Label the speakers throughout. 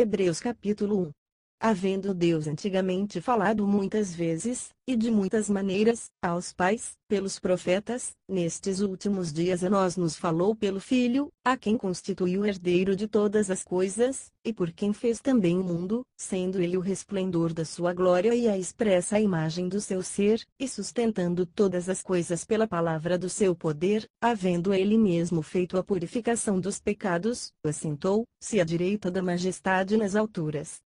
Speaker 1: Hebreus capítulo 1 havendo Deus antigamente falado muitas vezes, e de muitas maneiras, aos pais, pelos profetas, nestes últimos dias a nós nos falou pelo Filho, a quem constituiu herdeiro de todas as coisas, e por quem fez também o mundo, sendo ele o resplendor da sua glória e a expressa imagem do seu ser, e sustentando todas as coisas pela palavra do seu poder, havendo ele mesmo feito a purificação dos pecados, assentou-se à direita da majestade nas alturas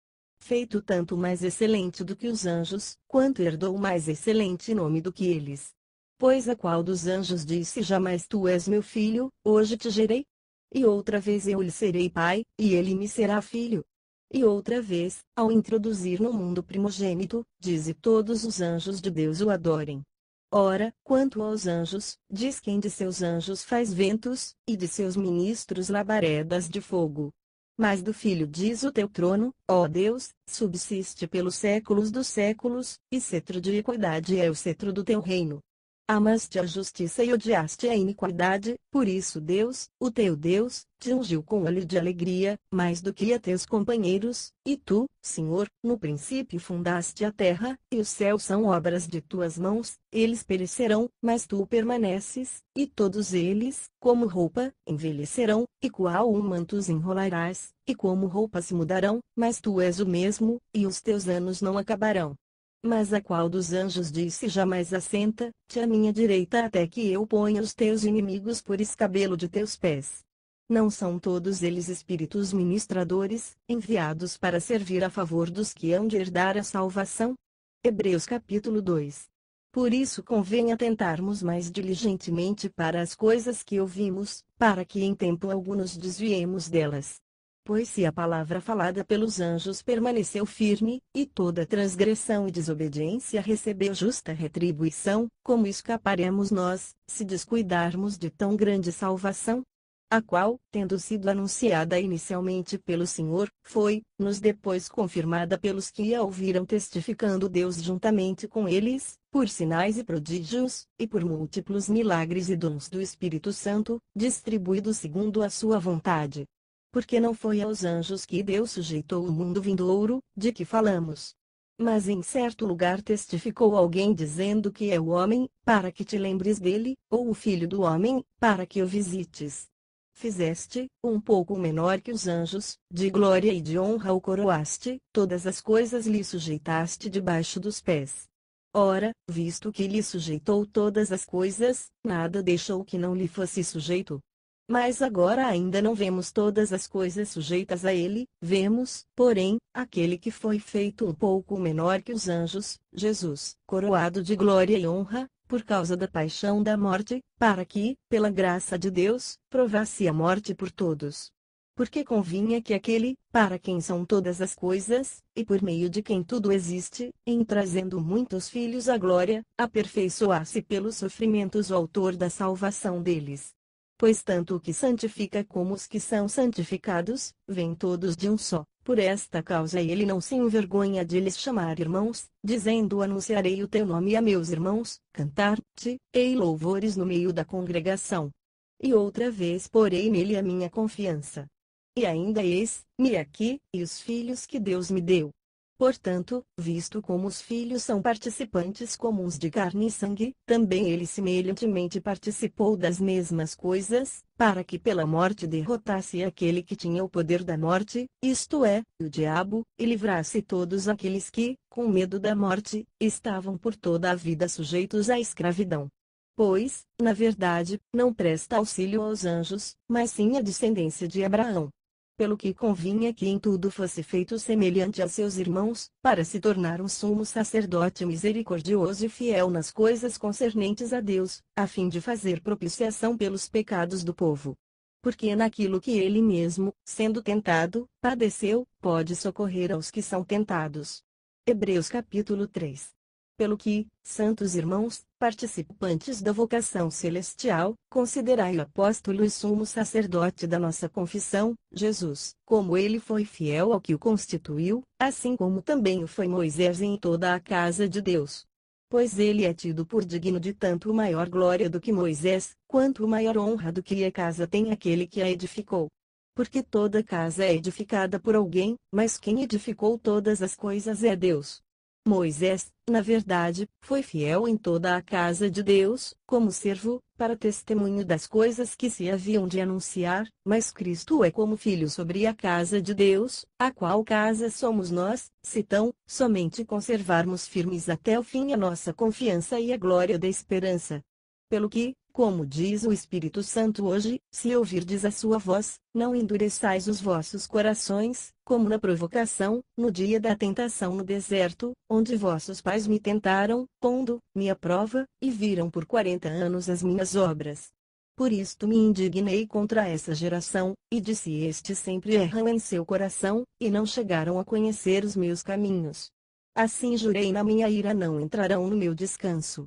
Speaker 1: feito tanto mais excelente do que os anjos, quanto herdou mais excelente nome do que eles. Pois a qual dos anjos disse jamais tu és meu filho, hoje te gerei? E outra vez eu lhe serei pai, e ele me será filho. E outra vez, ao introduzir no mundo primogênito, diz todos os anjos de Deus o adorem. Ora, quanto aos anjos, diz quem de seus anjos faz ventos, e de seus ministros labaredas de fogo mas do Filho diz o teu trono, ó Deus, subsiste pelos séculos dos séculos, e cetro de equidade é o cetro do teu reino. Amaste a justiça e odiaste a iniquidade, por isso Deus, o teu Deus, te ungiu com óleo de alegria, mais do que a teus companheiros, e tu, Senhor, no princípio fundaste a terra, e os céus são obras de tuas mãos, eles perecerão, mas tu permaneces, e todos eles, como roupa, envelhecerão, e qual um manto os enrolarás, e como roupa se mudarão, mas tu és o mesmo, e os teus anos não acabarão mas a qual dos anjos disse jamais assenta, te à minha direita até que eu ponha os teus inimigos por escabelo de teus pés. Não são todos eles espíritos ministradores, enviados para servir a favor dos que hão de herdar a salvação? Hebreus capítulo 2. Por isso convém atentarmos mais diligentemente para as coisas que ouvimos, para que em tempo algum nos desviemos delas. Pois se a palavra falada pelos anjos permaneceu firme, e toda transgressão e desobediência recebeu justa retribuição, como escaparemos nós, se descuidarmos de tão grande salvação? A qual, tendo sido anunciada inicialmente pelo Senhor, foi, nos depois confirmada pelos que a ouviram testificando Deus juntamente com eles, por sinais e prodígios, e por múltiplos milagres e dons do Espírito Santo, distribuídos segundo a sua vontade porque não foi aos anjos que Deus sujeitou o mundo vindouro, de que falamos. Mas em certo lugar testificou alguém dizendo que é o homem, para que te lembres dele, ou o filho do homem, para que o visites. Fizeste, um pouco menor que os anjos, de glória e de honra o coroaste, todas as coisas lhe sujeitaste debaixo dos pés. Ora, visto que lhe sujeitou todas as coisas, nada deixou que não lhe fosse sujeito, mas agora ainda não vemos todas as coisas sujeitas a ele, vemos, porém, aquele que foi feito um pouco menor que os anjos, Jesus, coroado de glória e honra, por causa da paixão da morte, para que, pela graça de Deus, provasse a morte por todos. Porque convinha que aquele, para quem são todas as coisas, e por meio de quem tudo existe, em trazendo muitos filhos à glória, aperfeiçoasse pelos sofrimentos o autor da salvação deles. Pois tanto o que santifica como os que são santificados, vêm todos de um só. Por esta causa ele não se envergonha de lhes chamar irmãos, dizendo anunciarei o teu nome a meus irmãos, cantar-te, ei louvores no meio da congregação. E outra vez porei nele a minha confiança. E ainda eis, me aqui, e os filhos que Deus me deu, Portanto, visto como os filhos são participantes comuns de carne e sangue, também ele semelhantemente participou das mesmas coisas, para que pela morte derrotasse aquele que tinha o poder da morte, isto é, o diabo, e livrasse todos aqueles que, com medo da morte, estavam por toda a vida sujeitos à escravidão. Pois, na verdade, não presta auxílio aos anjos, mas sim à descendência de Abraão pelo que convinha que em tudo fosse feito semelhante a seus irmãos, para se tornar um sumo sacerdote misericordioso e fiel nas coisas concernentes a Deus, a fim de fazer propiciação pelos pecados do povo. Porque naquilo que ele mesmo, sendo tentado, padeceu, pode socorrer aos que são tentados. Hebreus capítulo 3 pelo que, santos irmãos, participantes da vocação celestial, considerai o apóstolo e sumo sacerdote da nossa confissão, Jesus, como ele foi fiel ao que o constituiu, assim como também o foi Moisés em toda a casa de Deus. Pois ele é tido por digno de tanto maior glória do que Moisés, quanto maior honra do que a casa tem aquele que a edificou. Porque toda casa é edificada por alguém, mas quem edificou todas as coisas é Deus. Moisés, na verdade, foi fiel em toda a casa de Deus, como servo, para testemunho das coisas que se haviam de anunciar, mas Cristo é como filho sobre a casa de Deus, a qual casa somos nós, se tão somente conservarmos firmes até o fim a nossa confiança e a glória da esperança. Pelo que, como diz o Espírito Santo hoje, se ouvirdes a sua voz, não endureçais os vossos corações, como na provocação, no dia da tentação no deserto, onde vossos pais me tentaram, pondo-me à prova, e viram por quarenta anos as minhas obras. Por isto me indignei contra essa geração, e disse: Estes sempre erram em seu coração, e não chegaram a conhecer os meus caminhos. Assim jurei na minha ira: não entrarão no meu descanso.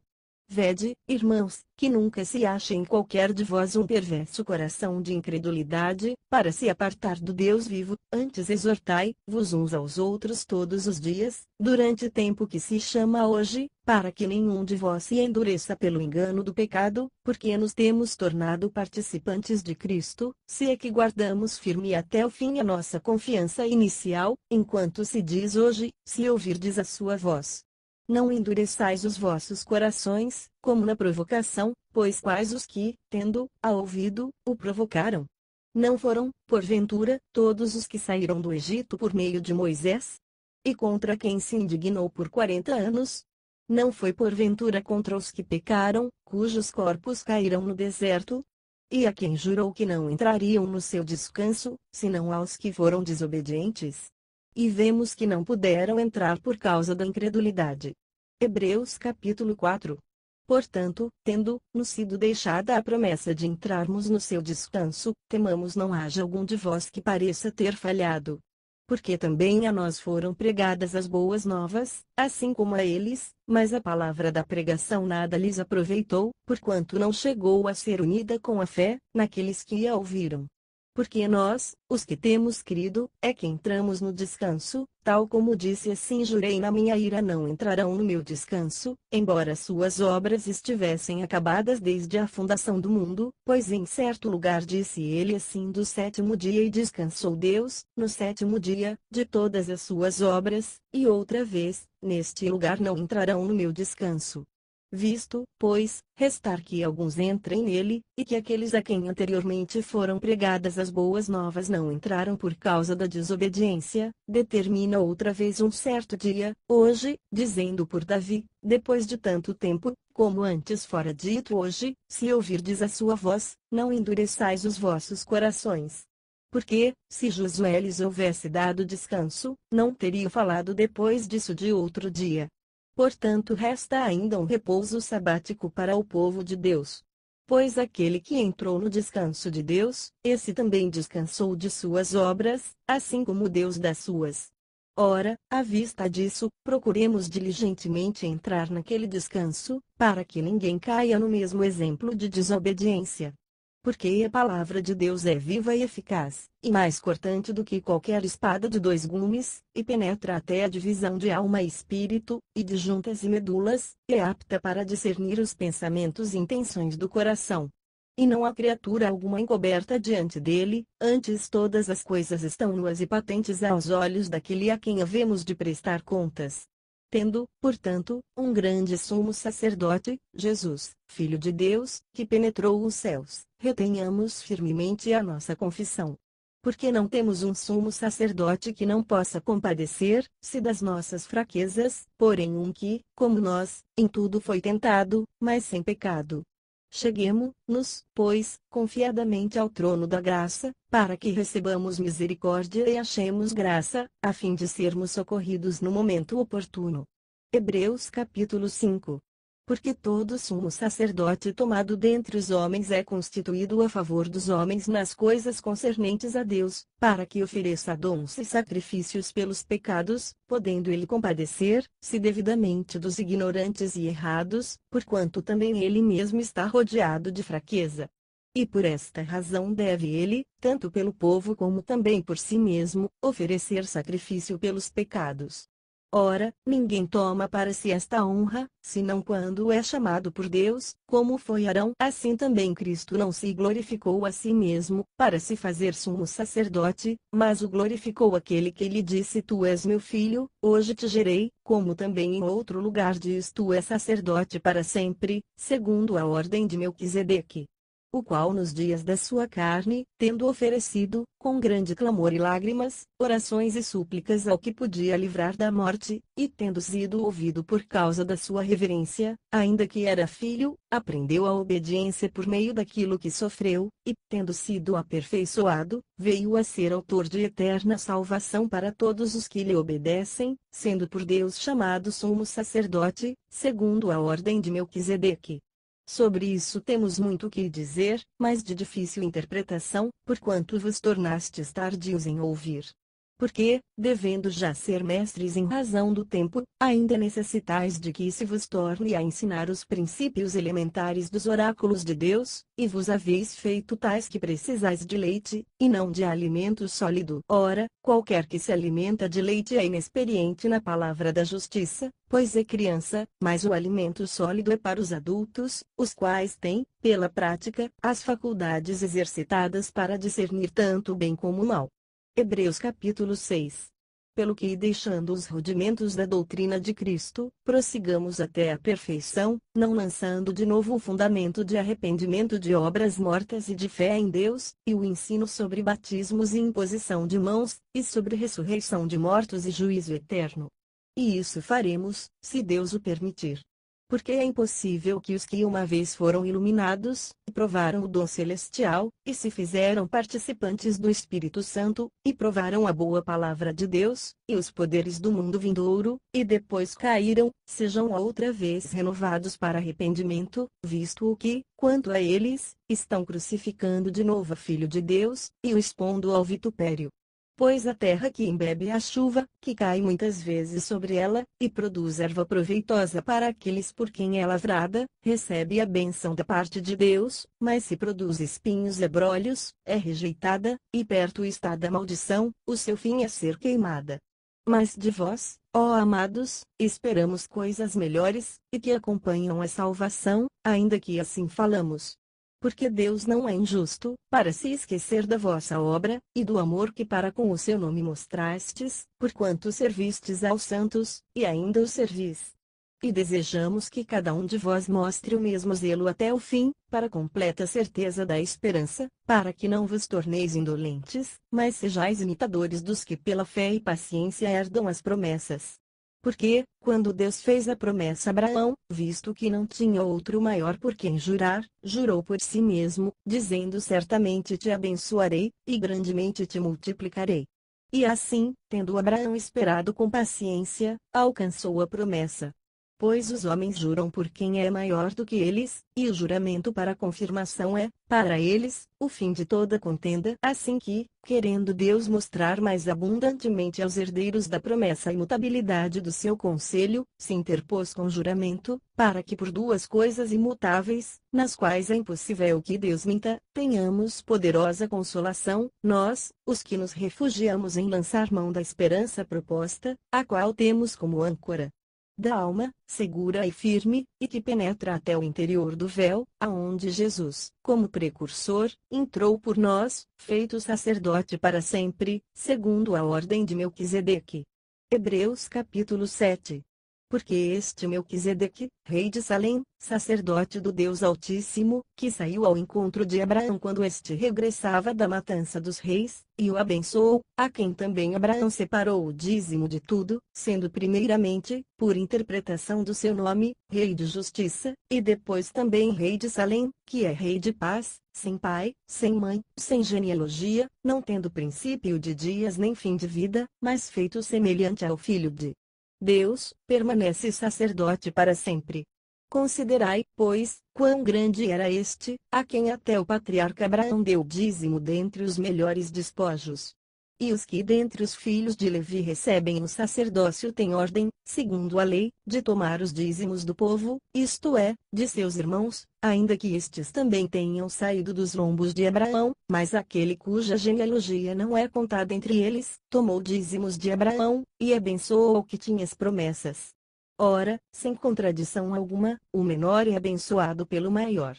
Speaker 1: Vede, irmãos, que nunca se ache em qualquer de vós um perverso coração de incredulidade, para se apartar do Deus vivo, antes exortai-vos uns aos outros todos os dias, durante o tempo que se chama hoje, para que nenhum de vós se endureça pelo engano do pecado, porque nos temos tornado participantes de Cristo, se é que guardamos firme até o fim a nossa confiança inicial, enquanto se diz hoje, se ouvirdes a sua voz não endureçais os vossos corações, como na provocação, pois quais os que, tendo, a ouvido, o provocaram? Não foram, porventura, todos os que saíram do Egito por meio de Moisés? E contra quem se indignou por quarenta anos? Não foi porventura contra os que pecaram, cujos corpos caíram no deserto? E a quem jurou que não entrariam no seu descanso, senão aos que foram desobedientes? e vemos que não puderam entrar por causa da incredulidade. Hebreus capítulo 4. Portanto, tendo nos sido deixada a promessa de entrarmos no seu descanso, temamos não haja algum de vós que pareça ter falhado. Porque também a nós foram pregadas as boas novas, assim como a eles, mas a palavra da pregação nada lhes aproveitou, porquanto não chegou a ser unida com a fé, naqueles que a ouviram porque nós, os que temos crido, é que entramos no descanso, tal como disse assim jurei na minha ira não entrarão no meu descanso, embora suas obras estivessem acabadas desde a fundação do mundo, pois em certo lugar disse ele assim do sétimo dia e descansou Deus, no sétimo dia, de todas as suas obras, e outra vez, neste lugar não entrarão no meu descanso. Visto, pois, restar que alguns entrem nele, e que aqueles a quem anteriormente foram pregadas as boas novas não entraram por causa da desobediência, determina outra vez um certo dia, hoje, dizendo por Davi, depois de tanto tempo, como antes fora dito hoje, se ouvirdes a sua voz, não endureçais os vossos corações. Porque, se Josué lhes houvesse dado descanso, não teria falado depois disso de outro dia, Portanto, resta ainda um repouso sabático para o povo de Deus. Pois aquele que entrou no descanso de Deus, esse também descansou de suas obras, assim como Deus das suas. Ora, à vista disso, procuremos diligentemente entrar naquele descanso, para que ninguém caia no mesmo exemplo de desobediência porque a palavra de Deus é viva e eficaz, e mais cortante do que qualquer espada de dois gumes, e penetra até a divisão de alma e espírito, e de juntas e medulas, e é apta para discernir os pensamentos e intenções do coração. E não há criatura alguma encoberta diante dele, antes todas as coisas estão nuas e patentes aos olhos daquele a quem havemos de prestar contas. Tendo, portanto, um grande sumo sacerdote, Jesus, Filho de Deus, que penetrou os céus, retenhamos firmemente a nossa confissão. Porque não temos um sumo sacerdote que não possa compadecer-se das nossas fraquezas, porém um que, como nós, em tudo foi tentado, mas sem pecado. Cheguemos-nos, pois, confiadamente ao trono da graça, para que recebamos misericórdia e achemos graça, a fim de sermos socorridos no momento oportuno. Hebreus capítulo 5 porque todo sumo sacerdote tomado dentre os homens é constituído a favor dos homens nas coisas concernentes a Deus, para que ofereça dons e sacrifícios pelos pecados, podendo ele compadecer, se devidamente dos ignorantes e errados, porquanto também ele mesmo está rodeado de fraqueza. E por esta razão deve ele, tanto pelo povo como também por si mesmo, oferecer sacrifício pelos pecados Ora, ninguém toma para si esta honra, senão quando é chamado por Deus, como foi Arão. Assim também Cristo não se glorificou a si mesmo, para se fazer sumo sacerdote, mas o glorificou aquele que lhe disse: Tu és meu filho, hoje te gerei, como também em outro lugar diz: Tu és sacerdote para sempre, segundo a ordem de Melquisedeque o qual nos dias da sua carne, tendo oferecido, com grande clamor e lágrimas, orações e súplicas ao que podia livrar da morte, e tendo sido ouvido por causa da sua reverência, ainda que era filho, aprendeu a obediência por meio daquilo que sofreu, e, tendo sido aperfeiçoado, veio a ser autor de eterna salvação para todos os que lhe obedecem, sendo por Deus chamado sumo sacerdote, segundo a ordem de Melquisedeque. Sobre isso temos muito que dizer, mas de difícil interpretação, porquanto vos tornastes tardios em ouvir, porque, devendo já ser mestres em razão do tempo, ainda necessitais de que se vos torne a ensinar os princípios elementares dos oráculos de Deus, e vos haveis feito tais que precisais de leite, e não de alimento sólido. Ora, qualquer que se alimenta de leite é inexperiente na palavra da justiça, pois é criança, mas o alimento sólido é para os adultos, os quais têm, pela prática, as faculdades exercitadas para discernir tanto o bem como o mal. Hebreus capítulo 6. Pelo que deixando os rudimentos da doutrina de Cristo, prossigamos até a perfeição, não lançando de novo o fundamento de arrependimento de obras mortas e de fé em Deus, e o ensino sobre batismos e imposição de mãos, e sobre ressurreição de mortos e juízo eterno. E isso faremos, se Deus o permitir porque é impossível que os que uma vez foram iluminados, provaram o dom celestial, e se fizeram participantes do Espírito Santo, e provaram a boa palavra de Deus, e os poderes do mundo vindouro, e depois caíram, sejam outra vez renovados para arrependimento, visto o que, quanto a eles, estão crucificando de novo o Filho de Deus, e o expondo ao vitupério. Pois a terra que embebe a chuva, que cai muitas vezes sobre ela, e produz erva proveitosa para aqueles por quem é lavrada, recebe a benção da parte de Deus, mas se produz espinhos e brolhos, é rejeitada, e perto está da maldição, o seu fim é ser queimada. Mas de vós, ó amados, esperamos coisas melhores, e que acompanham a salvação, ainda que assim falamos porque Deus não é injusto, para se esquecer da vossa obra, e do amor que para com o seu nome mostrastes, porquanto servistes aos santos, e ainda o servis. E desejamos que cada um de vós mostre o mesmo zelo até o fim, para completa certeza da esperança, para que não vos torneis indolentes, mas sejais imitadores dos que pela fé e paciência herdam as promessas. Porque, quando Deus fez a promessa a Abraão, visto que não tinha outro maior por quem jurar, jurou por si mesmo, dizendo certamente te abençoarei, e grandemente te multiplicarei. E assim, tendo Abraão esperado com paciência, alcançou a promessa, pois os homens juram por quem é maior do que eles, e o juramento para confirmação é, para eles, o fim de toda contenda. Assim que, querendo Deus mostrar mais abundantemente aos herdeiros da promessa a imutabilidade do seu conselho, se interpôs com juramento, para que por duas coisas imutáveis, nas quais é impossível que Deus minta, tenhamos poderosa consolação, nós, os que nos refugiamos em lançar mão da esperança proposta, a qual temos como âncora, da alma, segura e firme, e que penetra até o interior do véu, aonde Jesus, como precursor, entrou por nós, feito sacerdote para sempre, segundo a ordem de Melquisedeque. Hebreus capítulo 7 porque este Melquisedeque, rei de Salem, sacerdote do Deus Altíssimo, que saiu ao encontro de Abraão quando este regressava da matança dos reis, e o abençoou, a quem também Abraão separou o dízimo de tudo, sendo primeiramente, por interpretação do seu nome, rei de justiça, e depois também rei de Salem, que é rei de paz, sem pai, sem mãe, sem genealogia, não tendo princípio de dias nem fim de vida, mas feito semelhante ao filho de Deus, permanece sacerdote para sempre. Considerai, pois, quão grande era este, a quem até o patriarca Abraão deu dízimo dentre os melhores despojos e os que dentre os filhos de Levi recebem o sacerdócio têm ordem, segundo a lei, de tomar os dízimos do povo, isto é, de seus irmãos, ainda que estes também tenham saído dos lombos de Abraão, mas aquele cuja genealogia não é contada entre eles, tomou dízimos de Abraão, e abençoou o que tinha as promessas. Ora, sem contradição alguma, o menor é abençoado pelo maior.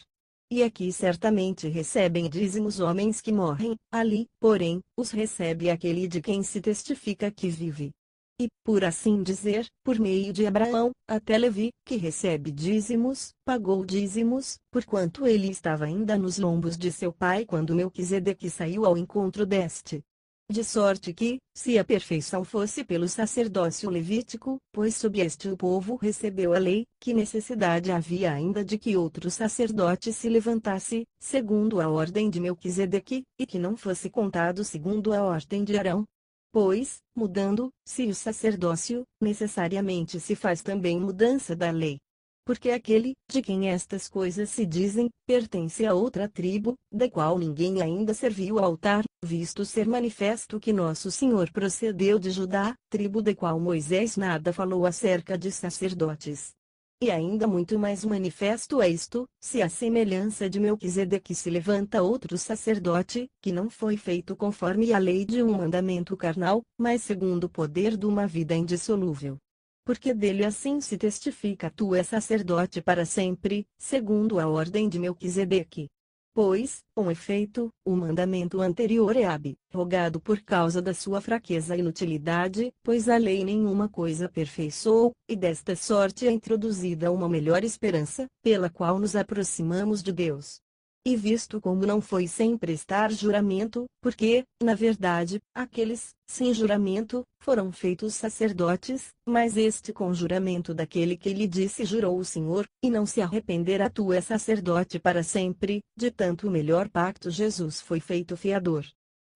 Speaker 1: E aqui certamente recebem dízimos homens que morrem, ali, porém, os recebe aquele de quem se testifica que vive. E, por assim dizer, por meio de Abraão, até Levi, que recebe dízimos, pagou dízimos, porquanto ele estava ainda nos lombos de seu pai quando Melquisedeque saiu ao encontro deste. De sorte que, se a perfeição fosse pelo sacerdócio levítico, pois sob este o povo recebeu a lei, que necessidade havia ainda de que outro sacerdote se levantasse, segundo a ordem de Melquisedeque, e que não fosse contado segundo a ordem de Arão? Pois, mudando, se o sacerdócio, necessariamente se faz também mudança da lei porque aquele, de quem estas coisas se dizem, pertence a outra tribo, da qual ninguém ainda serviu o altar, visto ser manifesto que nosso Senhor procedeu de Judá, tribo da qual Moisés nada falou acerca de sacerdotes. E ainda muito mais manifesto é isto, se a semelhança de Melquisedeque se levanta outro sacerdote, que não foi feito conforme a lei de um mandamento carnal, mas segundo o poder de uma vida indissolúvel. Porque dele assim se testifica tu é sacerdote para sempre, segundo a ordem de Melquisedeque pois, com efeito, o mandamento anterior é abrogado por causa da sua fraqueza e inutilidade, pois a lei nenhuma coisa aperfeiçoou, e desta sorte é introduzida uma melhor esperança, pela qual nos aproximamos de Deus, e visto como não foi sem prestar juramento, porque, na verdade, aqueles, sem juramento, foram feitos sacerdotes, mas este com juramento daquele que lhe disse jurou o Senhor, e não se arrependerá tu é sacerdote para sempre, de tanto melhor pacto Jesus foi feito fiador.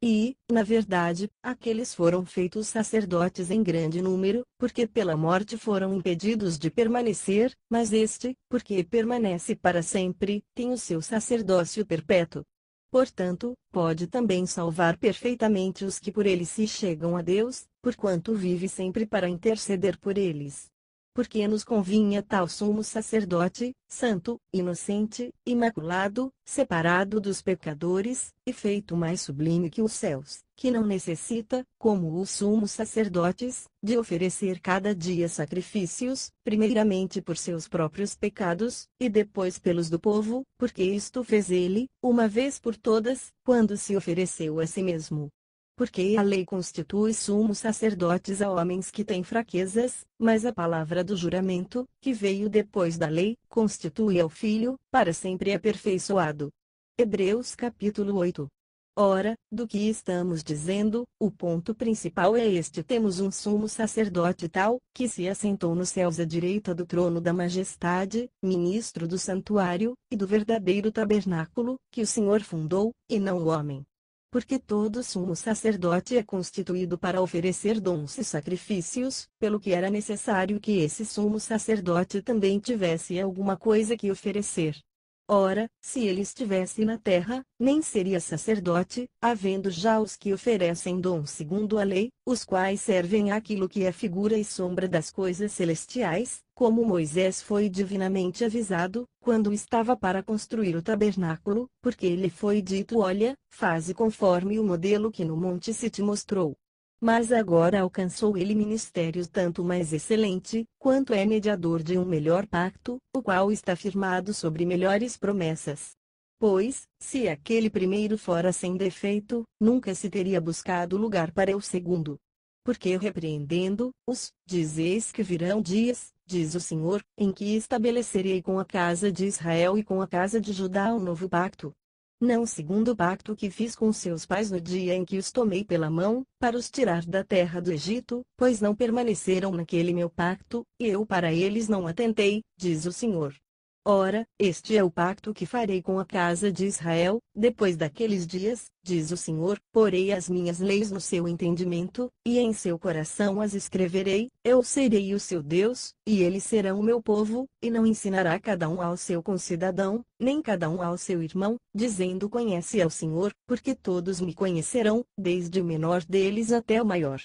Speaker 1: E, na verdade, aqueles foram feitos sacerdotes em grande número, porque pela morte foram impedidos de permanecer, mas este, porque permanece para sempre, tem o seu sacerdócio perpétuo. Portanto, pode também salvar perfeitamente os que por ele se chegam a Deus, porquanto vive sempre para interceder por eles porque nos convinha tal sumo sacerdote, santo, inocente, imaculado, separado dos pecadores, e feito mais sublime que os céus, que não necessita, como os sumos sacerdotes, de oferecer cada dia sacrifícios, primeiramente por seus próprios pecados, e depois pelos do povo, porque isto fez ele, uma vez por todas, quando se ofereceu a si mesmo porque a lei constitui sumos sacerdotes a homens que têm fraquezas, mas a palavra do juramento, que veio depois da lei, constitui ao filho, para sempre aperfeiçoado. Hebreus capítulo 8. Ora, do que estamos dizendo, o ponto principal é este: temos um sumo sacerdote tal, que se assentou nos céus à direita do trono da majestade, ministro do santuário, e do verdadeiro tabernáculo, que o Senhor fundou, e não o homem porque todo sumo sacerdote é constituído para oferecer dons e sacrifícios, pelo que era necessário que esse sumo sacerdote também tivesse alguma coisa que oferecer. Ora, se ele estivesse na terra, nem seria sacerdote, havendo já os que oferecem dom segundo a lei, os quais servem àquilo que é figura e sombra das coisas celestiais, como Moisés foi divinamente avisado, quando estava para construir o tabernáculo, porque lhe foi dito: Olha, faze conforme o modelo que no monte se te mostrou mas agora alcançou ele ministérios tanto mais excelente, quanto é mediador de um melhor pacto, o qual está firmado sobre melhores promessas. Pois, se aquele primeiro fora sem defeito, nunca se teria buscado lugar para o segundo. Porque repreendendo-os, dizeis que virão dias, diz o Senhor, em que estabelecerei com a casa de Israel e com a casa de Judá um novo pacto, não segundo o pacto que fiz com seus pais no dia em que os tomei pela mão, para os tirar da terra do Egito, pois não permaneceram naquele meu pacto, e eu para eles não atentei, diz o Senhor. Ora, este é o pacto que farei com a casa de Israel, depois daqueles dias, diz o Senhor, porei as minhas leis no seu entendimento, e em seu coração as escreverei, eu serei o seu Deus, e eles serão o meu povo, e não ensinará cada um ao seu concidadão, nem cada um ao seu irmão, dizendo conhece ao Senhor, porque todos me conhecerão, desde o menor deles até o maior,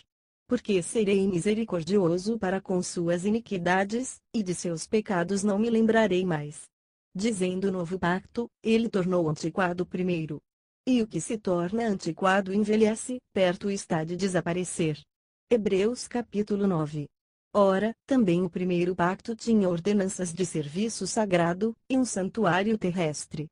Speaker 1: porque serei misericordioso para com suas iniquidades, e de seus pecados não me lembrarei mais. Dizendo o novo pacto, ele tornou antiquado o primeiro. E o que se torna antiquado envelhece, perto está de desaparecer. Hebreus capítulo 9. Ora, também o primeiro pacto tinha ordenanças de serviço sagrado, e um santuário terrestre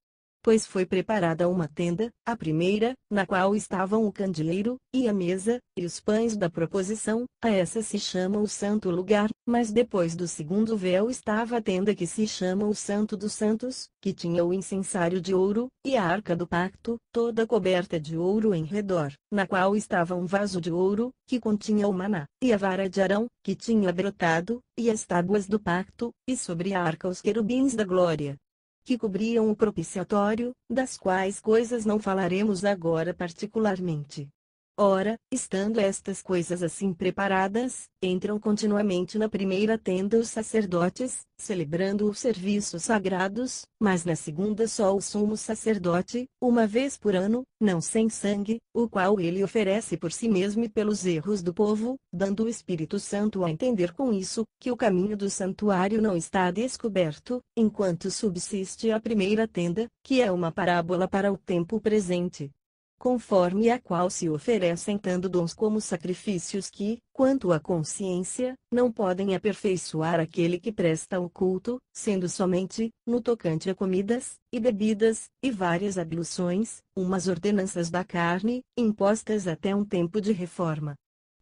Speaker 1: pois foi preparada uma tenda, a primeira, na qual estavam o candeeiro, e a mesa, e os pães da proposição, a essa se chama o santo lugar, mas depois do segundo véu estava a tenda que se chama o santo dos santos, que tinha o incensário de ouro, e a arca do pacto, toda coberta de ouro em redor, na qual estava um vaso de ouro, que continha o maná, e a vara de Arão, que tinha brotado, e as tábuas do pacto, e sobre a arca os querubins da glória, que cobriam o propiciatório, das quais coisas não falaremos agora particularmente. Ora, estando estas coisas assim preparadas, entram continuamente na primeira tenda os sacerdotes, celebrando os serviços sagrados, mas na segunda só o sumo sacerdote, uma vez por ano, não sem sangue, o qual ele oferece por si mesmo e pelos erros do povo, dando o Espírito Santo a entender com isso, que o caminho do santuário não está descoberto, enquanto subsiste a primeira tenda, que é uma parábola para o tempo presente, conforme a qual se oferecem tanto dons como sacrifícios que, quanto à consciência, não podem aperfeiçoar aquele que presta o culto, sendo somente, no tocante a comidas, e bebidas, e várias abluções, umas ordenanças da carne, impostas até um tempo de reforma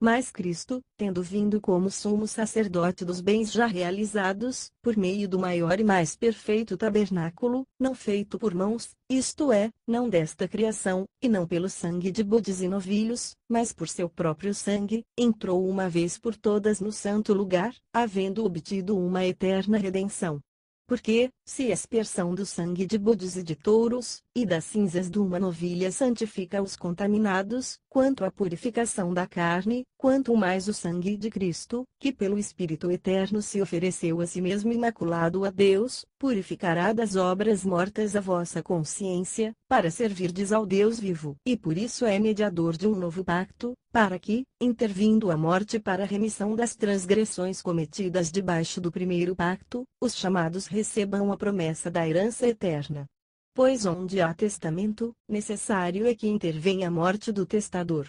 Speaker 1: mas Cristo, tendo vindo como sumo sacerdote dos bens já realizados, por meio do maior e mais perfeito tabernáculo, não feito por mãos, isto é, não desta criação, e não pelo sangue de bodes e novilhos, mas por seu próprio sangue, entrou uma vez por todas no santo lugar, havendo obtido uma eterna redenção. Porque, se a expiação do sangue de bodes e de touros, e das cinzas de uma novilha santifica os contaminados, quanto à purificação da carne, quanto mais o sangue de Cristo, que pelo Espírito Eterno se ofereceu a si mesmo imaculado a Deus, purificará das obras mortas a vossa consciência, para servirdes ao Deus vivo. E por isso é mediador de um novo pacto, para que, intervindo a morte para a remissão das transgressões cometidas debaixo do primeiro pacto, os chamados recebam a promessa da herança eterna pois onde há testamento, necessário é que intervenha a morte do testador.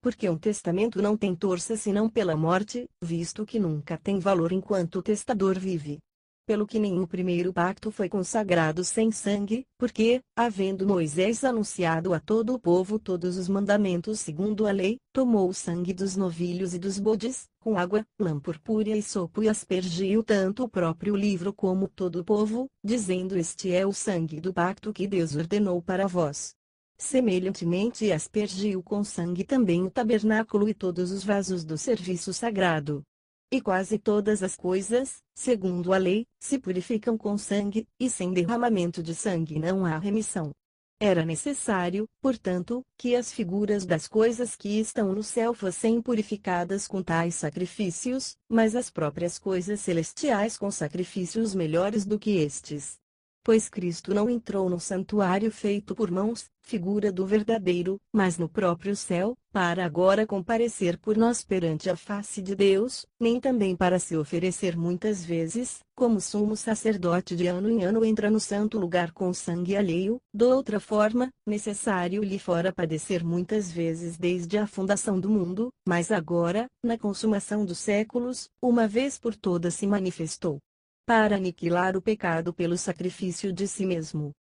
Speaker 1: Porque um testamento não tem torça senão pela morte, visto que nunca tem valor enquanto o testador vive pelo que nenhum primeiro pacto foi consagrado sem sangue, porque, havendo Moisés anunciado a todo o povo todos os mandamentos segundo a lei, tomou o sangue dos novilhos e dos bodes, com água, lã purpúrea e sopo e aspergiu tanto o próprio livro como todo o povo, dizendo este é o sangue do pacto que Deus ordenou para vós. Semelhantemente aspergiu com sangue também o tabernáculo e todos os vasos do serviço sagrado, e quase todas as coisas, segundo a lei, se purificam com sangue, e sem derramamento de sangue não há remissão. Era necessário, portanto, que as figuras das coisas que estão no céu fossem purificadas com tais sacrifícios, mas as próprias coisas celestiais com sacrifícios melhores do que estes pois Cristo não entrou no santuário feito por mãos, figura do verdadeiro, mas no próprio céu, para agora comparecer por nós perante a face de Deus, nem também para se oferecer muitas vezes, como sumo sacerdote de ano em ano entra no santo lugar com sangue alheio, de outra forma, necessário lhe fora padecer muitas vezes desde a fundação do mundo, mas agora, na consumação dos séculos, uma vez por todas se manifestou para aniquilar o pecado pelo sacrifício de si mesmo.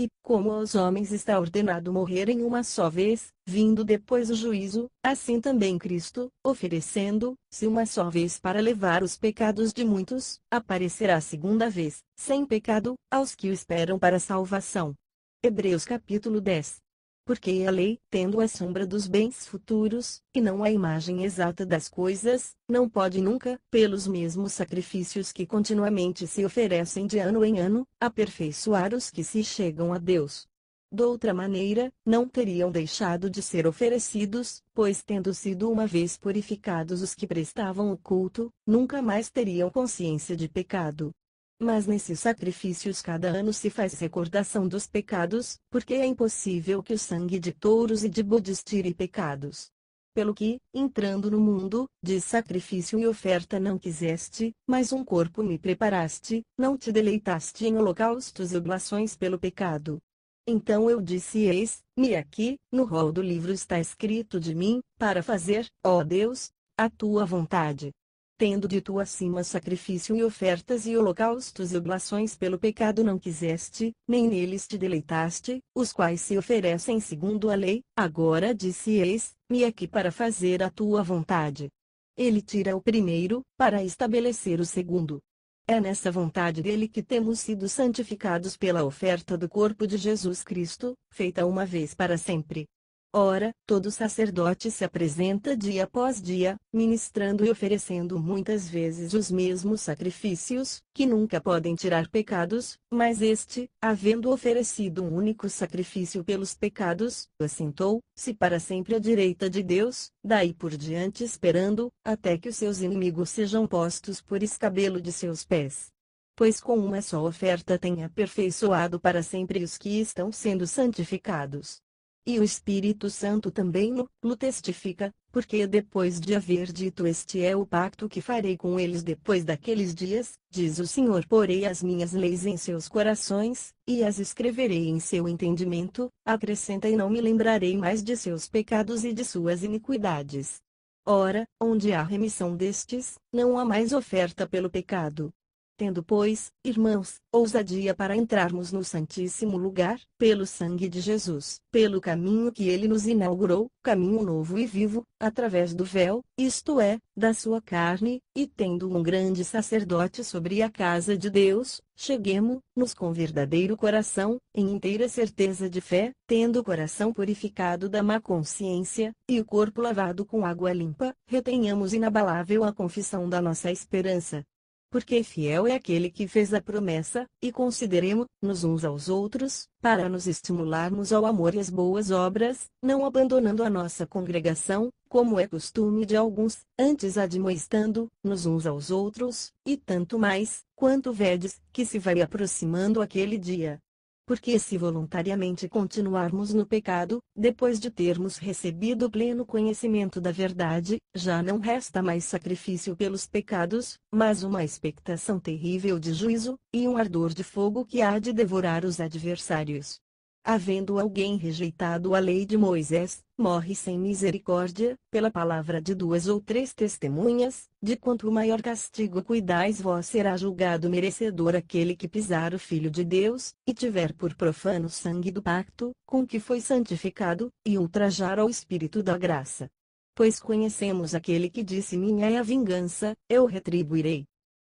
Speaker 1: E, como aos homens está ordenado morrerem uma só vez, vindo depois o juízo, assim também Cristo, oferecendo-se uma só vez para levar os pecados de muitos, aparecerá segunda vez, sem pecado, aos que o esperam para salvação. Hebreus capítulo 10 porque a lei, tendo a sombra dos bens futuros, e não a imagem exata das coisas, não pode nunca, pelos mesmos sacrifícios que continuamente se oferecem de ano em ano, aperfeiçoar os que se chegam a Deus. outra maneira, não teriam deixado de ser oferecidos, pois tendo sido uma vez purificados os que prestavam o culto, nunca mais teriam consciência de pecado, mas nesses sacrifícios cada ano se faz recordação dos pecados, porque é impossível que o sangue de touros e de bodes tire pecados. Pelo que, entrando no mundo, de sacrifício e oferta não quiseste, mas um corpo me preparaste, não te deleitaste em holocaustos e oblações pelo pecado. Então eu disse: Eis, me aqui, no rol do livro está escrito de mim, para fazer, ó Deus, a tua vontade tendo dito acima sacrifício e ofertas e holocaustos e oblações pelo pecado não quiseste, nem neles te deleitaste, os quais se oferecem segundo a lei, agora disse eis, me aqui para fazer a tua vontade. Ele tira o primeiro, para estabelecer o segundo. É nessa vontade dele que temos sido santificados pela oferta do corpo de Jesus Cristo, feita uma vez para sempre. Ora, todo sacerdote se apresenta dia após dia, ministrando e oferecendo muitas vezes os mesmos sacrifícios, que nunca podem tirar pecados, mas este, havendo oferecido um único sacrifício pelos pecados, assentou-se para sempre à direita de Deus, daí por diante esperando, até que os seus inimigos sejam postos por escabelo de seus pés pois com uma só oferta tem aperfeiçoado para sempre os que estão sendo santificados. E o Espírito Santo também no, lo testifica, porque depois de haver dito este é o pacto que farei com eles depois daqueles dias, diz o Senhor, porei as minhas leis em seus corações, e as escreverei em seu entendimento, acrescenta e não me lembrarei mais de seus pecados e de suas iniquidades. Ora, onde há remissão destes, não há mais oferta pelo pecado. Tendo, pois, irmãos, ousadia para entrarmos no Santíssimo Lugar, pelo sangue de Jesus, pelo caminho que ele nos inaugurou, caminho novo e vivo, através do véu, isto é, da sua carne, e tendo um grande sacerdote sobre a casa de Deus, cheguemos-nos com verdadeiro coração, em inteira certeza de fé, tendo o coração purificado da má consciência, e o corpo lavado com água limpa, retenhamos inabalável a confissão da nossa esperança porque fiel é aquele que fez a promessa, e consideremos-nos uns aos outros, para nos estimularmos ao amor e às boas obras, não abandonando a nossa congregação, como é costume de alguns, antes admoestando-nos uns aos outros, e tanto mais, quanto vedes que se vai aproximando aquele dia. Porque se voluntariamente continuarmos no pecado, depois de termos recebido pleno conhecimento da verdade, já não resta mais sacrifício pelos pecados, mas uma expectação terrível de juízo, e um ardor de fogo que há de devorar os adversários havendo alguém rejeitado a lei de Moisés, morre sem misericórdia, pela palavra de duas ou três testemunhas, de quanto maior castigo cuidais vós será julgado merecedor aquele que pisar o Filho de Deus, e tiver por profano o sangue do pacto, com que foi santificado, e ultrajar ao Espírito da graça. Pois conhecemos aquele que disse minha é a vingança, eu retribuirei.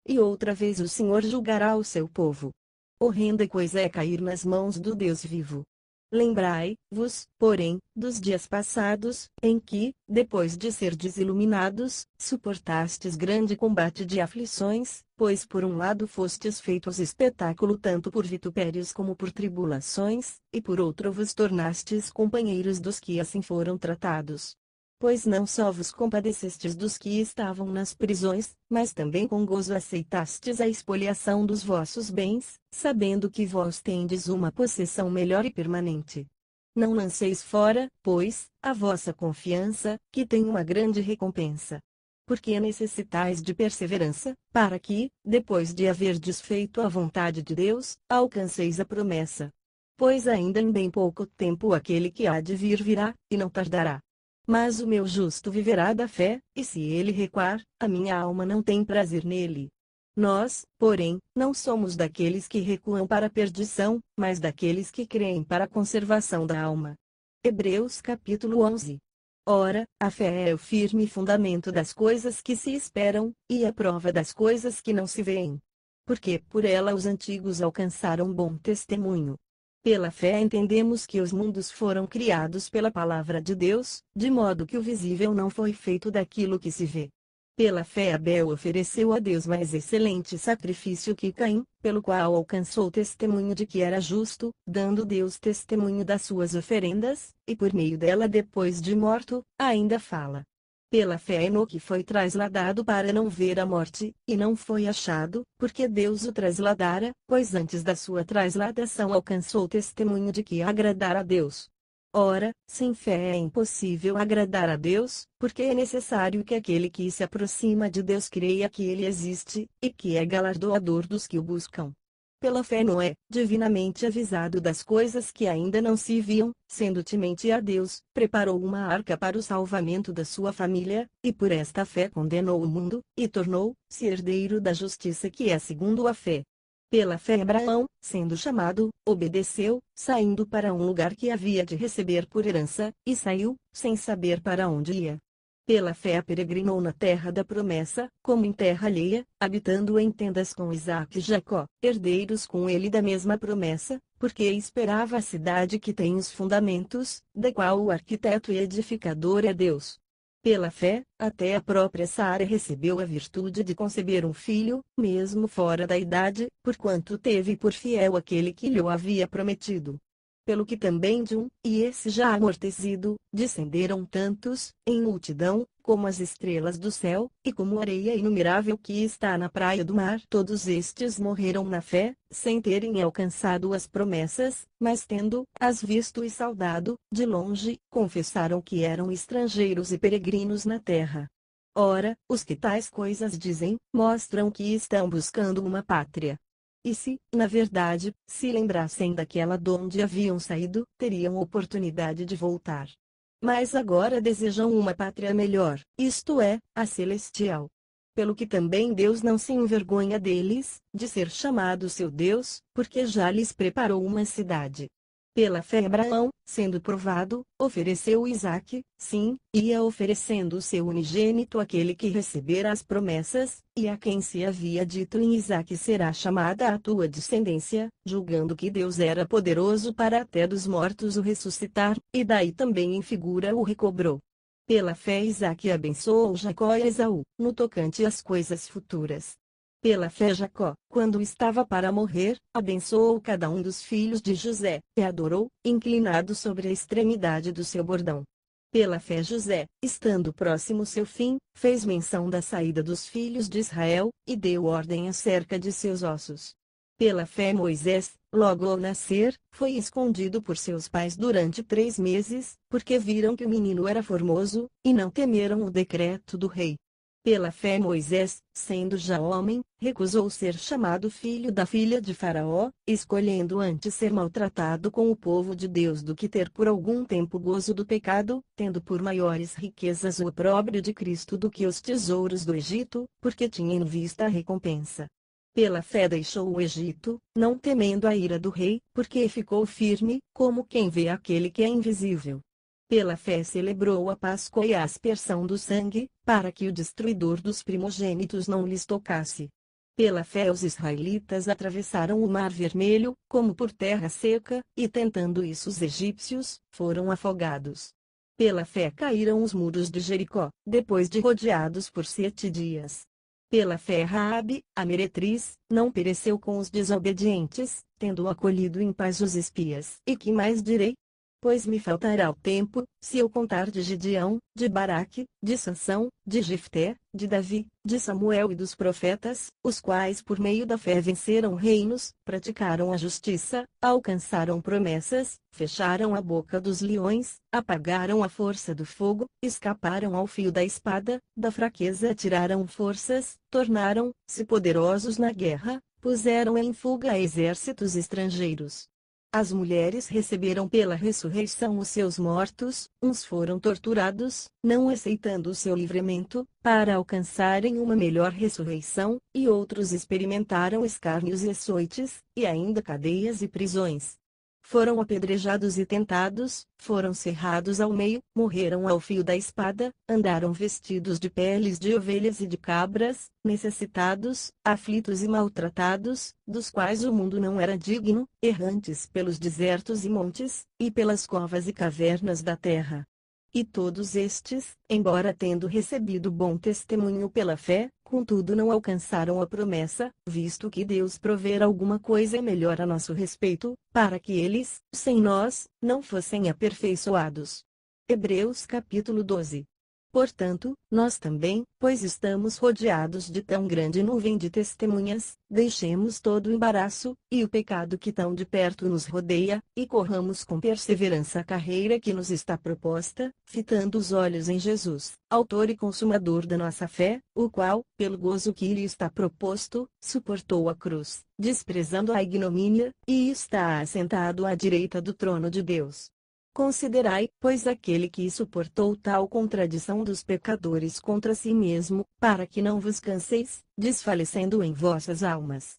Speaker 1: E outra vez o Senhor julgará o seu povo. Horrenda coisa é cair nas mãos do Deus vivo. Lembrai-vos, porém, dos dias passados, em que, depois de ser desiluminados, suportastes grande combate de aflições, pois por um lado fostes feitos espetáculo tanto por vitupérios como por tribulações, e por outro vos tornastes companheiros dos que assim foram tratados pois não só vos compadecestes dos que estavam nas prisões, mas também com gozo aceitastes a expoliação dos vossos bens, sabendo que vós tendes uma possessão melhor e permanente. Não lanceis fora, pois, a vossa confiança, que tem uma grande recompensa. Porque necessitais de perseverança, para que, depois de haver desfeito a vontade de Deus, alcanceis a promessa. Pois ainda em bem pouco tempo aquele que há de vir virá, e não tardará. Mas o meu justo viverá da fé, e se ele recuar, a minha alma não tem prazer nele. Nós, porém, não somos daqueles que recuam para a perdição, mas daqueles que creem para a conservação da alma. Hebreus capítulo 11. Ora, a fé é o firme fundamento das coisas que se esperam, e a prova das coisas que não se veem. Porque por ela os antigos alcançaram bom testemunho. Pela fé entendemos que os mundos foram criados pela palavra de Deus, de modo que o visível não foi feito daquilo que se vê. Pela fé Abel ofereceu a Deus mais excelente sacrifício que Caim, pelo qual alcançou testemunho de que era justo, dando Deus testemunho das suas oferendas, e por meio dela depois de morto, ainda fala pela fé Enoque foi trasladado para não ver a morte, e não foi achado, porque Deus o trasladara, pois antes da sua trasladação alcançou o testemunho de que agradar a Deus. Ora, sem fé é impossível agradar a Deus, porque é necessário que aquele que se aproxima de Deus creia que ele existe, e que é galardoador dos que o buscam. Pela fé Noé, divinamente avisado das coisas que ainda não se viam, sendo temente a Deus, preparou uma arca para o salvamento da sua família, e por esta fé condenou o mundo, e tornou-se herdeiro da justiça que é segundo a fé. Pela fé Abraão, sendo chamado, obedeceu, saindo para um lugar que havia de receber por herança, e saiu, sem saber para onde ia. Pela fé peregrinou na terra da promessa, como em terra alheia, habitando em tendas com Isaac e Jacó, herdeiros com ele da mesma promessa, porque esperava a cidade que tem os fundamentos, da qual o arquiteto e edificador é Deus. Pela fé, até a própria Sara recebeu a virtude de conceber um filho, mesmo fora da idade, porquanto teve por fiel aquele que lhe havia prometido pelo que também de um, e esse já amortecido, descenderam tantos, em multidão, como as estrelas do céu, e como areia inumerável que está na praia do mar. Todos estes morreram na fé, sem terem alcançado as promessas, mas tendo as visto e saudado, de longe, confessaram que eram estrangeiros e peregrinos na terra. Ora, os que tais coisas dizem, mostram que estão buscando uma pátria. E se, na verdade, se lembrassem daquela de onde haviam saído, teriam oportunidade de voltar. Mas agora desejam uma pátria melhor, isto é, a celestial. Pelo que também Deus não se envergonha deles, de ser chamado seu Deus, porque já lhes preparou uma cidade. Pela fé Abraão, sendo provado, ofereceu Isaac, sim, ia oferecendo o seu unigênito aquele que recebera as promessas, e a quem se havia dito em Isaac será chamada a tua descendência, julgando que Deus era poderoso para até dos mortos o ressuscitar, e daí também em figura o recobrou. Pela fé Isaac abençoou Jacó e Esaú, no tocante às coisas futuras, pela fé Jacó, quando estava para morrer, abençoou cada um dos filhos de José, e adorou, inclinado sobre a extremidade do seu bordão. Pela fé José, estando próximo seu fim, fez menção da saída dos filhos de Israel, e deu ordem acerca de seus ossos. Pela fé Moisés, logo ao nascer, foi escondido por seus pais durante três meses, porque viram que o menino era formoso, e não temeram o decreto do rei. Pela fé Moisés, sendo já homem, recusou ser chamado filho da filha de Faraó, escolhendo antes ser maltratado com o povo de Deus do que ter por algum tempo gozo do pecado, tendo por maiores riquezas o próprio de Cristo do que os tesouros do Egito, porque tinha em vista a recompensa. Pela fé deixou o Egito, não temendo a ira do rei, porque ficou firme, como quem vê aquele que é invisível pela fé celebrou a Páscoa e a aspersão do sangue, para que o destruidor dos primogênitos não lhes tocasse. Pela fé os israelitas atravessaram o mar vermelho, como por terra seca, e tentando isso os egípcios, foram afogados. Pela fé caíram os muros de Jericó, depois de rodeados por sete dias. Pela fé Raabe, a meretriz, não pereceu com os desobedientes, tendo acolhido em paz os espias. E que mais direi? pois me faltará o tempo, se eu contar de Gideão, de Baraque, de Sansão, de Jefté, de Davi, de Samuel e dos profetas, os quais por meio da fé venceram reinos, praticaram a justiça, alcançaram promessas, fecharam a boca dos leões, apagaram a força do fogo, escaparam ao fio da espada, da fraqueza tiraram forças, tornaram-se poderosos na guerra, puseram em fuga exércitos estrangeiros. As mulheres receberam pela ressurreição os seus mortos, uns foram torturados, não aceitando o seu livramento, para alcançarem uma melhor ressurreição, e outros experimentaram escárnios e açoites, e ainda cadeias e prisões foram apedrejados e tentados, foram cerrados ao meio, morreram ao fio da espada, andaram vestidos de peles de ovelhas e de cabras, necessitados, aflitos e maltratados, dos quais o mundo não era digno, errantes pelos desertos e montes, e pelas covas e cavernas da terra. E todos estes, embora tendo recebido bom testemunho pela fé, contudo não alcançaram a promessa, visto que Deus prover alguma coisa melhor a nosso respeito, para que eles, sem nós, não fossem aperfeiçoados. Hebreus capítulo 12 Portanto, nós também, pois estamos rodeados de tão grande nuvem de testemunhas, deixemos todo o embaraço, e o pecado que tão de perto nos rodeia, e corramos com perseverança a carreira que nos está proposta, fitando os olhos em Jesus, Autor e Consumador da nossa fé, o qual, pelo gozo que lhe está proposto, suportou a cruz, desprezando a ignomínia, e está assentado à direita do trono de Deus. Considerai, pois, aquele que suportou tal contradição dos pecadores contra si mesmo, para que não vos canseis, desfalecendo em vossas almas.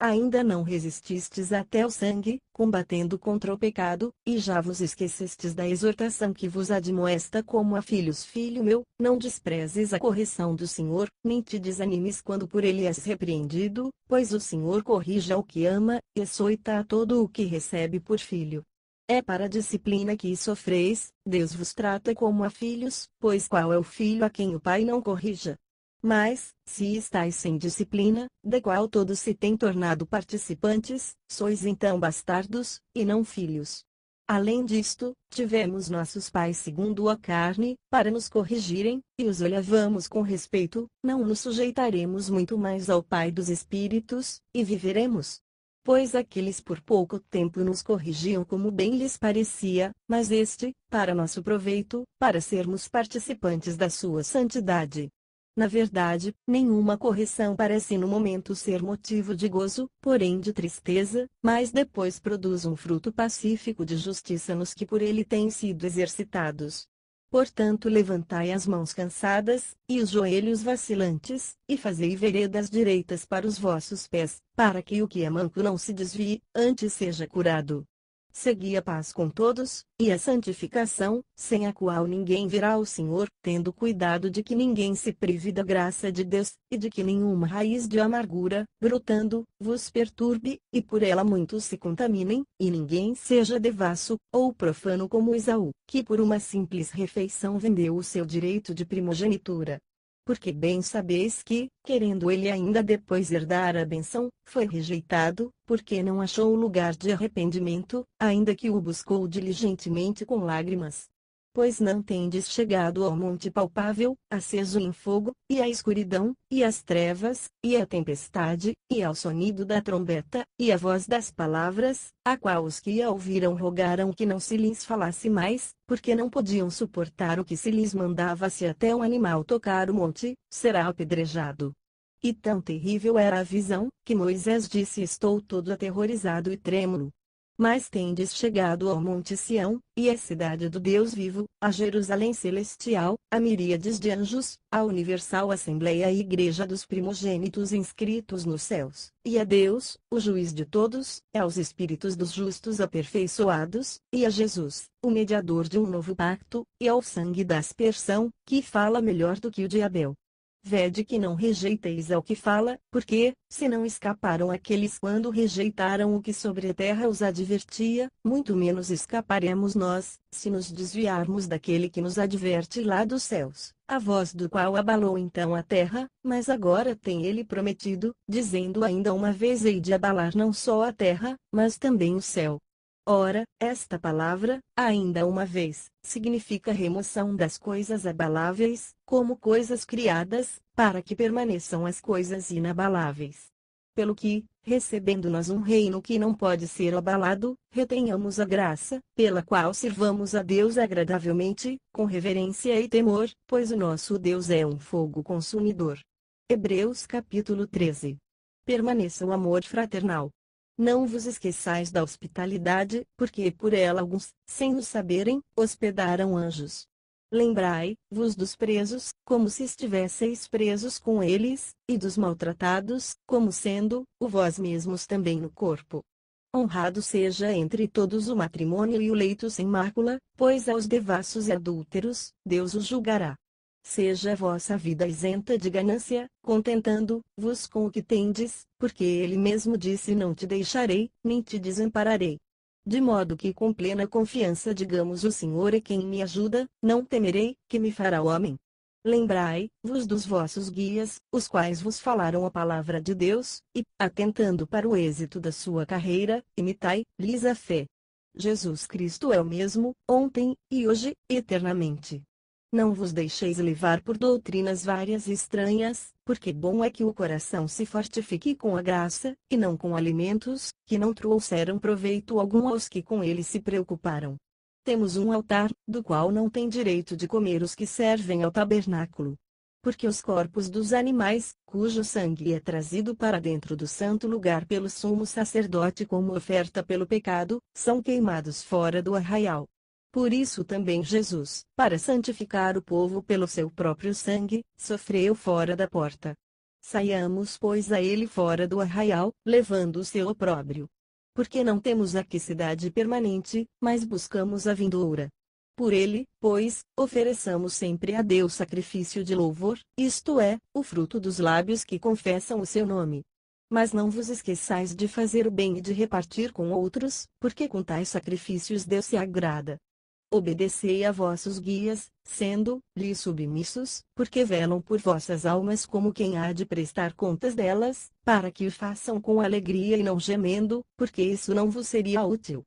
Speaker 1: Ainda não resististes até o sangue, combatendo contra o pecado, e já vos esquecestes da exortação que vos admoesta como a filhos: Filho meu, não desprezes a correção do Senhor, nem te desanimes quando por ele és repreendido, pois o Senhor corrija o que ama, e açoita a todo o que recebe por filho. É para a disciplina que sofreis, Deus vos trata como a filhos, pois qual é o filho a quem o pai não corrija? Mas, se estáis sem disciplina, da qual todos se têm tornado participantes, sois então bastardos, e não filhos. Além disto, tivemos nossos pais segundo a carne, para nos corrigirem, e os olhavamos com respeito, não nos sujeitaremos muito mais ao Pai dos Espíritos, e viveremos pois aqueles por pouco tempo nos corrigiam como bem lhes parecia, mas este, para nosso proveito, para sermos participantes da sua santidade. Na verdade, nenhuma correção parece no momento ser motivo de gozo, porém de tristeza, mas depois produz um fruto pacífico de justiça nos que por ele têm sido exercitados. Portanto, levantai as mãos cansadas, e os joelhos vacilantes, e fazei veredas direitas para os vossos pés, para que o que é manco não se desvie, antes seja curado segui a paz com todos, e a santificação, sem a qual ninguém virá ao Senhor, tendo cuidado de que ninguém se prive da graça de Deus, e de que nenhuma raiz de amargura, brotando, vos perturbe, e por ela muitos se contaminem, e ninguém seja devasso, ou profano como Isaú, que por uma simples refeição vendeu o seu direito de primogenitura porque bem sabeis que, querendo ele ainda depois herdar a benção, foi rejeitado, porque não achou lugar de arrependimento, ainda que o buscou diligentemente com lágrimas pois não tendes chegado ao monte palpável, aceso em fogo, e à escuridão, e às trevas, e à tempestade, e ao sonido da trombeta, e à voz das palavras, a qual os que a ouviram rogaram que não se lhes falasse mais, porque não podiam suportar o que se lhes mandava se até um animal tocar o monte, será apedrejado. E tão terrível era a visão, que Moisés disse Estou todo aterrorizado e trêmulo mas tendes chegado ao monte Sião, e à é cidade do Deus vivo, a Jerusalém celestial, a miríades de anjos, a universal assembleia e igreja dos primogênitos inscritos nos céus, e a Deus, o juiz de todos, aos espíritos dos justos aperfeiçoados, e a Jesus, o mediador de um novo pacto, e ao sangue da aspersão, que fala melhor do que o Abel. Vede que não rejeiteis ao que fala, porque, se não escaparam aqueles quando rejeitaram o que sobre a terra os advertia, muito menos escaparemos nós, se nos desviarmos daquele que nos adverte lá dos céus, a voz do qual abalou então a terra, mas agora tem ele prometido, dizendo ainda uma vez hei de abalar não só a terra, mas também o céu. Ora, esta palavra, ainda uma vez, significa remoção das coisas abaláveis, como coisas criadas, para que permaneçam as coisas inabaláveis. Pelo que, recebendo nós um reino que não pode ser abalado, retenhamos a graça, pela qual servamos a Deus agradavelmente, com reverência e temor, pois o nosso Deus é um fogo consumidor. Hebreus capítulo 13. Permaneça o amor fraternal. Não vos esqueçais da hospitalidade, porque por ela alguns, sem o saberem, hospedaram anjos. Lembrai-vos dos presos, como se estivesseis presos com eles, e dos maltratados, como sendo, o vós mesmos também no corpo. Honrado seja entre todos o matrimônio e o leito sem mácula, pois aos devassos e adúlteros, Deus os julgará. Seja vossa vida isenta de ganância, contentando-vos com o que tendes, porque ele mesmo disse não te deixarei, nem te desampararei. De modo que com plena confiança digamos o Senhor é quem me ajuda, não temerei, que me fará homem. Lembrai-vos dos vossos guias, os quais vos falaram a palavra de Deus, e, atentando para o êxito da sua carreira, imitai-lhes a fé. Jesus Cristo é o mesmo, ontem, e hoje, eternamente. Não vos deixeis levar por doutrinas várias e estranhas, porque bom é que o coração se fortifique com a graça, e não com alimentos, que não trouxeram proveito algum aos que com ele se preocuparam. Temos um altar, do qual não tem direito de comer os que servem ao tabernáculo. Porque os corpos dos animais, cujo sangue é trazido para dentro do santo lugar pelo sumo sacerdote como oferta pelo pecado, são queimados fora do arraial. Por isso também Jesus, para santificar o povo pelo seu próprio sangue, sofreu fora da porta. Saiamos pois a ele fora do arraial, levando o seu opróbrio. Porque não temos aqui cidade permanente, mas buscamos a vindoura. Por ele, pois, ofereçamos sempre a Deus sacrifício de louvor, isto é, o fruto dos lábios que confessam o seu nome. Mas não vos esqueçais de fazer o bem e de repartir com outros, porque com tais sacrifícios Deus se agrada. Obedecei a vossos guias, sendo, lhes submissos, porque velam por vossas almas como quem há de prestar contas delas, para que o façam com alegria e não gemendo, porque isso não vos seria útil.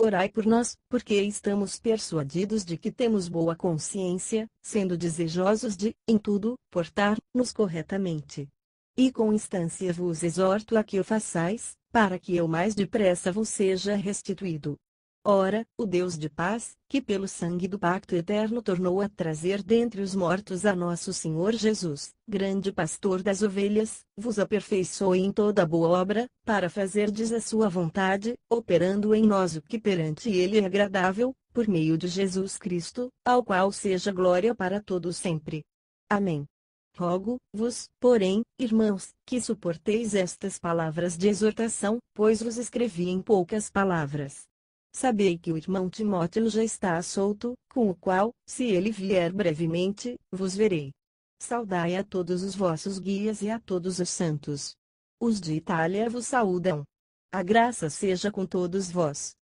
Speaker 1: Orai por nós, porque estamos persuadidos de que temos boa consciência, sendo desejosos de, em tudo, portar-nos corretamente. E com instância vos exorto a que o façais, para que eu mais depressa vos seja restituído. Ora, o Deus de paz, que pelo sangue do pacto eterno tornou a trazer dentre os mortos a nosso Senhor Jesus, grande pastor das ovelhas, vos aperfeiçoe em toda boa obra, para fazerdes a sua vontade, operando em nós o que perante ele é agradável, por meio de Jesus Cristo, ao qual seja glória para todos sempre. Amém. Rogo, vos, porém, irmãos, que suporteis estas palavras de exortação, pois vos escrevi em poucas palavras Sabei que o irmão Timóteo já está solto, com o qual, se ele vier brevemente, vos verei. Saudai a todos os vossos guias e a todos os santos. Os de Itália vos saúdam. A graça seja com todos vós.